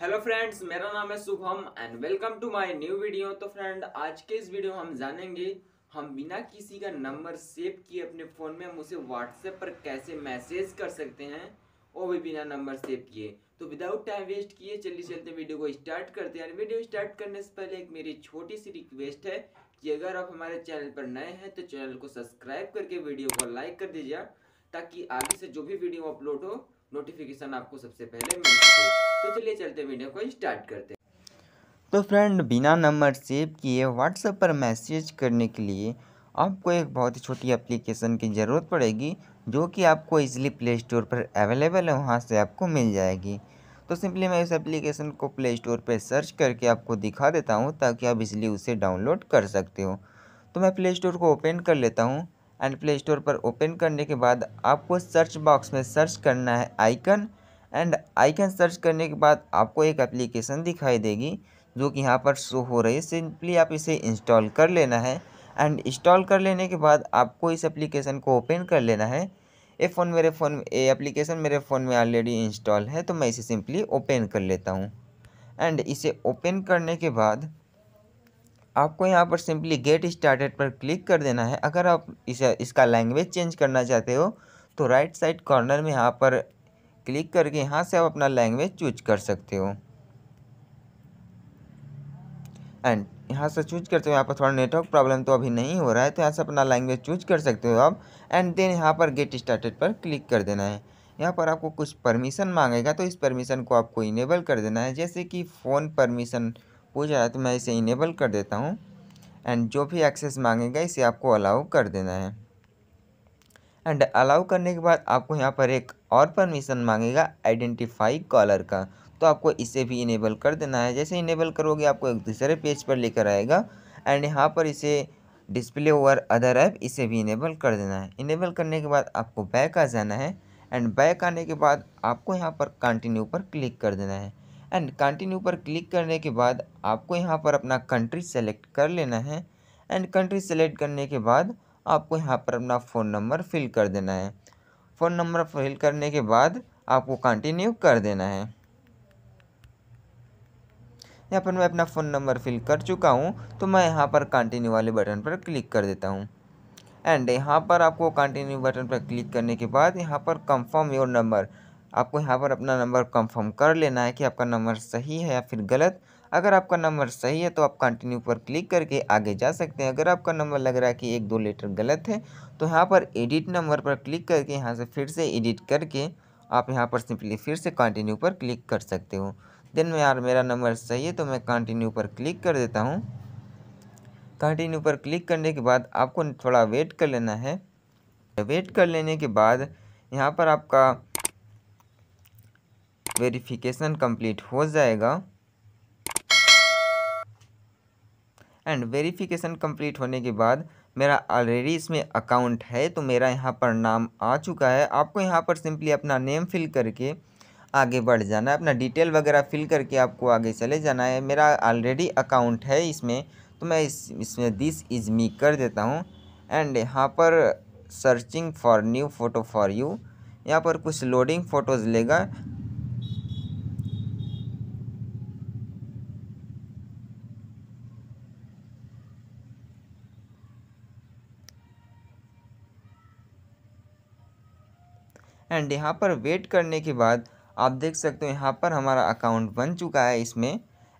hello friends मेरा नाम है Shubham and welcome to my new video तो फ्रेंड आज के इस वीडियो हम जानेंगे हम बिना किसी का नंबर सेव किए अपने फ़ोन में हम उसे व्हाट्सएप पर कैसे मैसेज कर सकते हैं वो भी बिना नंबर सेव किए तो विदाउट टाइम वेस्ट किए चलिए चलते वीडियो को स्टार्ट करते हैं वीडियो स्टार्ट करने से पहले एक मेरी छोटी सी रिक्वेस्ट है कि अगर आप हमारे चैनल पर नए हैं तो चैनल को सब्सक्राइब करके वीडियो को लाइक कर दीजिए ताकि आगे से जो भी वीडियो अपलोड हो नोटिफिकेशन आपको सबसे पहले मिल सके तो चलिए चलते वीडियो को स्टार्ट करते तो फ्रेंड बिना नंबर सेव किए व्हाट्सएप पर मैसेज करने के लिए आपको एक बहुत ही छोटी एप्लीकेशन की ज़रूरत पड़ेगी जो कि आपको इजीली प्ले स्टोर पर अवेलेबल है वहाँ से आपको मिल जाएगी तो सिंपली मैं इस एप्लीकेशन को प्ले स्टोर पर सर्च करके आपको दिखा देता हूँ ताकि आप इजीली उसे डाउनलोड कर सकते हो तो मैं प्ले स्टोर को ओपन कर लेता हूँ एंड प्ले स्टोर पर ओपन करने के बाद आपको सर्च बॉक्स में सर्च करना है आइकन एंड आइकन सर्च करने के बाद आपको एक एप्लीकेशन दिखाई देगी जो कि यहाँ पर शो हो रही है सिंपली आप इसे इंस्टॉल कर लेना है एंड इंस्टॉल कर लेने के बाद आपको इस एप्लीकेशन को ओपन कर लेना है ये फ़ोन मेरे फ़ोन ये एप्लीकेशन मेरे फ़ोन में ऑलरेडी इंस्टॉल है तो मैं इसे सिंपली ओपन कर लेता हूँ एंड इसे ओपन करने के बाद आपको यहाँ पर सिंपली गेट स्टार्टेड पर क्लिक कर देना है अगर आप इसे इसका लैंग्वेज चेंज करना चाहते हो तो राइट साइड कॉर्नर में यहाँ पर क्लिक करके यहाँ से आप अपना लैंग्वेज चूज कर सकते हो एंड यहाँ से चूज करते हो यहाँ पर थोड़ा नेटवर्क प्रॉब्लम तो अभी नहीं हो रहा है तो यहाँ से अपना लैंग्वेज चूज कर सकते हो आप एंड देन यहाँ पर गेट स्टार्टेड पर क्लिक कर देना है यहाँ पर आपको कुछ परमिशन मांगेगा तो इस परमिशन को आपको इनेबल कर देना है जैसे कि फ़ोन परमिशन पूछ रहा है तो मैं इसे इनेबल कर देता हूँ एंड जो भी एक्सेस मांगेगा इसे आपको अलाउ कर देना है एंड अलाउ करने के बाद आपको यहाँ पर एक और परमिशन मांगेगा आइडेंटिफाई कॉलर का तो आपको इसे भी इनेबल कर देना है जैसे इनेबल करोगे आपको एक दूसरे पेज पर लेकर आएगा एंड यहाँ पर इसे डिस्प्ले ओवर अदर ऐप इसे भी इनेबल कर देना है इनेबल करने के बाद आपको बैक आ जाना है एंड बैक आने के बाद आपको यहाँ पर कंटिन्यू पर क्लिक कर देना है एंड कंटिन्यू पर क्लिक करने के बाद आपको यहाँ पर अपना कंट्री सेलेक्ट कर लेना है एंड कंट्री सेलेक्ट करने के बाद आपको यहाँ पर अपना फ़ोन नंबर फिल कर देना है फ़ोन नंबर फिल करने के बाद आपको कंटिन्यू कर देना है यहाँ पर मैं अपना फ़ोन नंबर फिल कर चुका हूँ तो मैं यहाँ पर कंटिन्यू वाले बटन पर क्लिक कर देता हूँ एंड यहाँ पर आपको कंटिन्यू बटन पर क्लिक करने के बाद यहाँ पर कंफर्म योर नंबर आपको यहाँ पर अपना नंबर कंफर्म कर लेना है कि आपका नंबर सही है या फिर गलत अगर आपका नंबर सही है तो आप कंटिन्यू पर क्लिक करके आगे जा सकते हैं अगर आपका नंबर लग रहा है कि एक दो लेटर गलत है तो यहाँ पर एडिट नंबर पर क्लिक करके यहाँ से फिर से एडिट करके आप यहाँ पर सिंपली फिर से कंटिन्यू पर क्लिक कर सकते हो देन में यार मेरा नंबर सही है तो मैं कंटिन्यू पर क्लिक कर देता हूँ कंटिन्यू पर क्लिक करने के बाद आपको थोड़ा वेट कर लेना है वेट कर लेने के बाद यहाँ पर आपका वेरिफिकेशन कंप्लीट हो जाएगा एंड वेरिफिकेशन कंप्लीट होने के बाद मेरा ऑलरेडी इसमें अकाउंट है तो मेरा यहाँ पर नाम आ चुका है आपको यहाँ पर सिंपली अपना नेम फिल करके आगे बढ़ जाना है अपना डिटेल वगैरह फिल करके आपको आगे चले जाना है मेरा ऑलरेडी अकाउंट है इसमें तो मैं इस इसमें दिस इज़ मी कर देता हूँ एंड यहाँ पर searching for new photo for you यहाँ पर कुछ लोडिंग फ़ोटोज़ लेगा एंड यहाँ पर वेट करने के बाद आप देख सकते हो यहाँ पर हमारा अकाउंट बन चुका है इसमें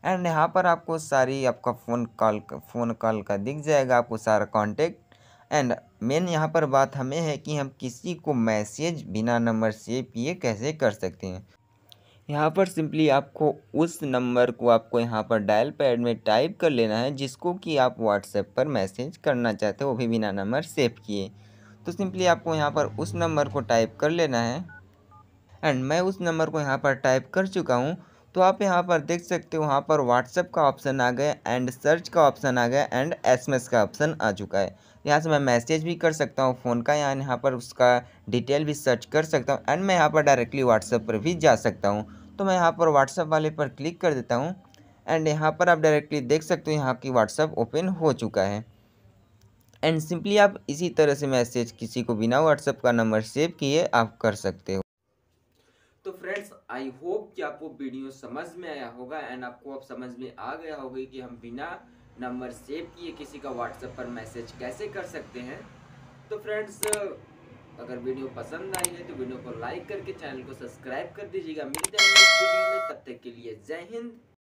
एंड यहाँ पर आपको सारी आपका फ़ोन कॉल फ़ोन कॉल का दिख जाएगा आपको सारा कॉन्टेक्ट एंड मेन यहाँ पर बात हमें है कि हम किसी को मैसेज बिना नंबर सेव किए कैसे कर सकते हैं यहाँ पर सिंपली आपको उस नंबर को आपको यहाँ पर डायल पैड में टाइप कर लेना है जिसको कि आप व्हाट्सएप पर मैसेज करना चाहते हो वो भी बिना नंबर सेव किए तो सिंपली आपको यहाँ पर उस नंबर को टाइप कर लेना है एंड मैं उस नंबर को यहाँ पर टाइप कर चुका हूँ तो आप यहाँ पर देख सकते हो वहाँ पर व्हाट्सअप का ऑप्शन आ गया एंड सर्च का ऑप्शन आ गया एंड एस का ऑप्शन आ चुका है यहाँ से मैं मैसेज भी कर सकता हूँ फ़ोन का यहाँ यहाँ पर उसका डिटेल भी सर्च कर सकता हूँ एंड मैं यहाँ पर डायरेक्टली व्हाट्सअप पर भी जा सकता हूँ तो मैं यहाँ पर व्हाट्सअप वाले पर क्लिक कर देता हूँ एंड यहाँ पर आप डायरेक्टली देख सकते हो यहाँ की व्हाट्सअप ओपन हो चुका है एंड सिंपली आप इसी तरह से मैसेज किसी को बिना व्हाट्सएप का नंबर सेव किए आप कर सकते हो तो फ्रेंड्स आई होप कि आपको वीडियो समझ में आया होगा एंड आपको अब समझ में आ गया होगा कि हम बिना नंबर सेव किए किसी का व्हाट्सएप पर मैसेज कैसे कर सकते हैं तो फ्रेंड्स अगर वीडियो पसंद आई है तो वीडियो को लाइक करके चैनल को सब्सक्राइब कर दीजिएगा मिलते हैं तब तक के लिए जय हिंद